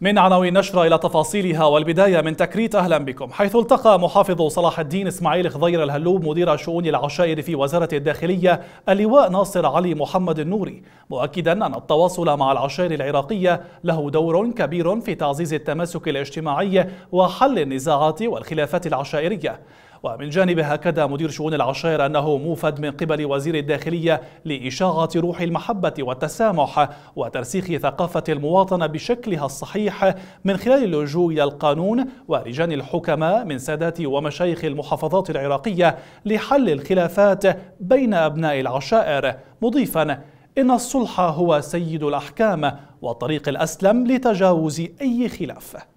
من عناوين نشرة إلى تفاصيلها والبداية من تكريت أهلا بكم حيث التقى محافظ صلاح الدين إسماعيل خضير الهلوب مدير شؤون العشائر في وزارة الداخلية اللواء ناصر علي محمد النوري مؤكدا أن التواصل مع العشائر العراقية له دور كبير في تعزيز التماسك الاجتماعي وحل النزاعات والخلافات العشائرية ومن جانبها أكد مدير شؤون العشائر أنه موفد من قبل وزير الداخلية لإشاعة روح المحبة والتسامح وترسيخ ثقافة المواطنة بشكلها الصحيح من خلال اللجوء إلى القانون ولجان الحكماء من سادات ومشايخ المحافظات العراقية لحل الخلافات بين أبناء العشائر مضيفا إن الصلح هو سيد الأحكام والطريق الأسلم لتجاوز أي خلاف